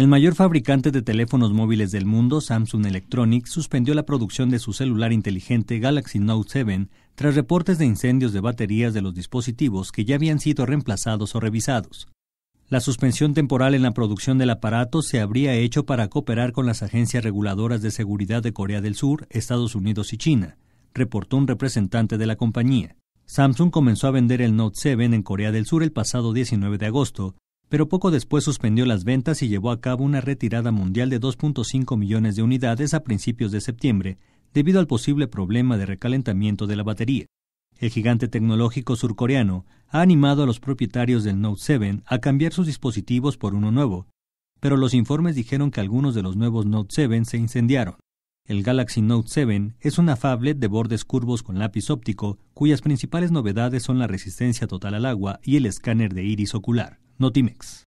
El mayor fabricante de teléfonos móviles del mundo, Samsung Electronics, suspendió la producción de su celular inteligente Galaxy Note 7 tras reportes de incendios de baterías de los dispositivos que ya habían sido reemplazados o revisados. La suspensión temporal en la producción del aparato se habría hecho para cooperar con las agencias reguladoras de seguridad de Corea del Sur, Estados Unidos y China, reportó un representante de la compañía. Samsung comenzó a vender el Note 7 en Corea del Sur el pasado 19 de agosto, pero poco después suspendió las ventas y llevó a cabo una retirada mundial de 2.5 millones de unidades a principios de septiembre, debido al posible problema de recalentamiento de la batería. El gigante tecnológico surcoreano ha animado a los propietarios del Note 7 a cambiar sus dispositivos por uno nuevo, pero los informes dijeron que algunos de los nuevos Note 7 se incendiaron. El Galaxy Note 7 es una phablet de bordes curvos con lápiz óptico, cuyas principales novedades son la resistencia total al agua y el escáner de iris ocular. Notimex.